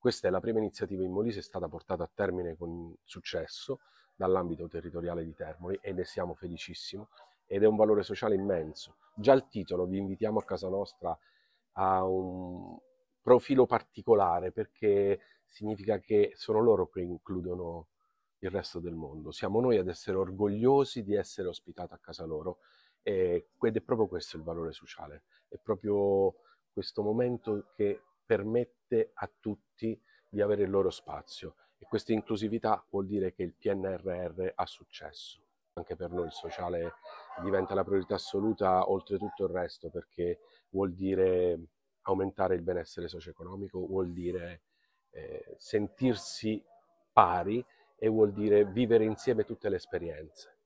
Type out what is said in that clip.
Questa è la prima iniziativa in Molise, è stata portata a termine con successo dall'ambito territoriale di Termoli e ne siamo felicissimi ed è un valore sociale immenso. Già il titolo, vi invitiamo a casa nostra, ha un profilo particolare perché significa che sono loro che includono il resto del mondo. Siamo noi ad essere orgogliosi di essere ospitati a casa loro ed è proprio questo il valore sociale, è proprio questo momento che permette a tutti di avere il loro spazio e questa inclusività vuol dire che il PNRR ha successo. Anche per noi il sociale diventa la priorità assoluta oltre tutto il resto perché vuol dire aumentare il benessere socio-economico, vuol dire eh, sentirsi pari e vuol dire vivere insieme tutte le esperienze.